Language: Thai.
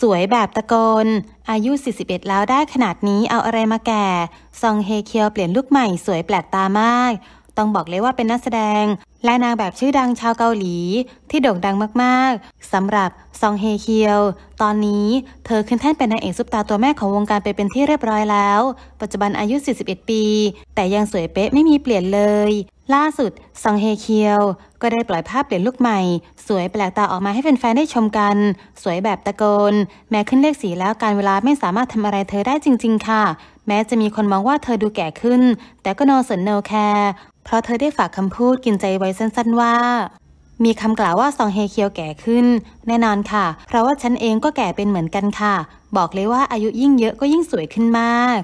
สวยแบบตะโกนอายุ 41 แล้วได้ขนาดนี้เอาอะไรมาแก่ ซองเฮเคียวเปลี่ยนลุกใหม่สวยแปลกตามาก ต้องบอกเลยว่าเป็นนักแสดง และนางแบบชื่อดังชาวเกาหลี ที่โด่งดังมากๆ สำหรับซองเฮเคียว ตอนนี้เธอขึ้นแท่นเป็นนางเอกซุปตาตัวแม่ของวงการไปเป็นที่เรียบร้อยแล้ว ปัจจุบันอายุ 41 ปี แต่ยังสวยเป๊ะไม่มีเปลี่ยนเลยล่าสุดซองเฮเคียว ก็ได้ปล่อยภาพเปลี่ยนลุคใหม่ สวยแปลกตาออกมาให้แฟนๆได้ชมกัน สวยแบบตะโกน แม้ขึ้นเลขสีแล้วการเวลาไม่สามารถทำอะไรเธอได้จริง ๆ ค่ะ แม้จะมีคนมองว่าเธอดูแก่ขึ้น แต่ก็นอนสนโนแคร์เพราะเธอได้ฝากคำพูดกินใจไว้สั้น ๆ ว่า มีคำกล่าวว่าซองเฮเคียวแก่ขึ้นแน่นอนค่ะ เพราะว่าฉันเองก็แก่เป็นเหมือนกันค่ะ บอกเลยว่าอายุยิ่งเยอะก็ยิ่งสวยขึ้นมาก